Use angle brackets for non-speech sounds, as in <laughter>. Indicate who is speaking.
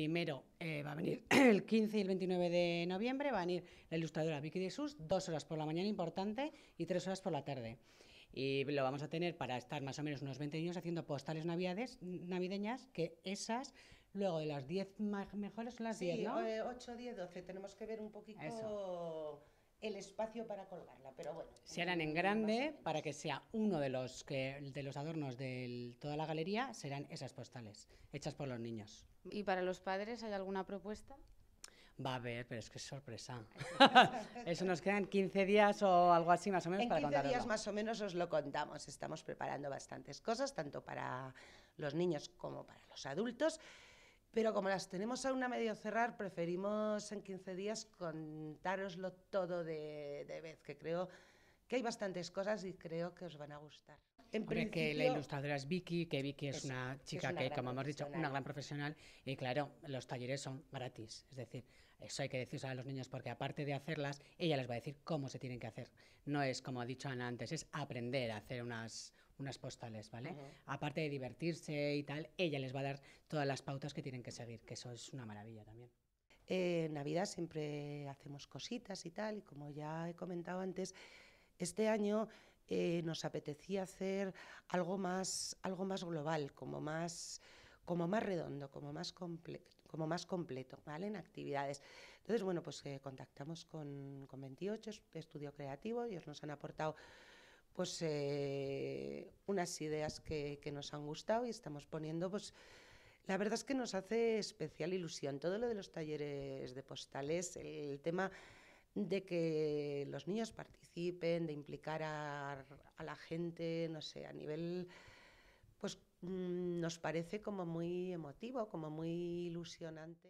Speaker 1: primero eh, va a venir <clears throat> el 15 y el 29 de noviembre, va a venir la ilustradora Vicky de Sus, dos horas por la mañana importante y tres horas por la tarde. Y lo vamos a tener para estar más o menos unos 20 años haciendo postales navideñas, que esas Luego, de las 10 mejores son las 10, sí, 8,
Speaker 2: 10, 12. Tenemos que ver un poquito Eso el espacio para colgarla, pero bueno.
Speaker 1: Se harán en grande para que sea uno de los, que, de los adornos de toda la galería, serán esas postales, hechas por los niños. ¿Y para los
Speaker 2: padres hay alguna propuesta?
Speaker 1: Va a haber, pero es que es sorpresa. <laughs> Eso nos quedan 15
Speaker 2: días o algo así más o menos en para 15 días más o menos os lo contamos. Estamos preparando bastantes cosas, tanto para los niños como para los adultos. Pero como las tenemos aún a medio cerrar, preferimos en 15 días contároslo todo de, vez, que creo que hay bastantes cosas y creo que os van a gustar. En que la ilustradora
Speaker 1: es Vicky, que Vicky es, una chica que, como hemos dicho, una gran profesional y claro, los talleres son gratis, es decir, eso hay que decirlo a los niños porque aparte de hacerlas, ella les va a decir cómo se tienen que hacer. No es como ha dicho Ana antes, es aprender a hacer unas, unas postales, ¿vale? Aparte de divertirse y tal, ella les va a dar todas las pautas que tienen que seguir, que
Speaker 2: eso es una maravilla también. Eh, en Navidad siempre hacemos cositas y tal, y como ya he comentado antes, este año eh, nos apetecía hacer algo más, algo más global, como más, como más redondo, como más, como más completo, ¿vale? En actividades. Entonces, bueno, pues que eh, contactamos con, con 28, Estudio Creativo, ellos nos han aportado pues eh, unas ideas que, nos han gustado y estamos poniendo, pues la verdad es que nos hace especial ilusión todo lo de los talleres de postales, el tema de que los niños participen, de implicar a, la gente, no sé, a nivel, pues mm, nos parece como muy emotivo, como muy ilusionante.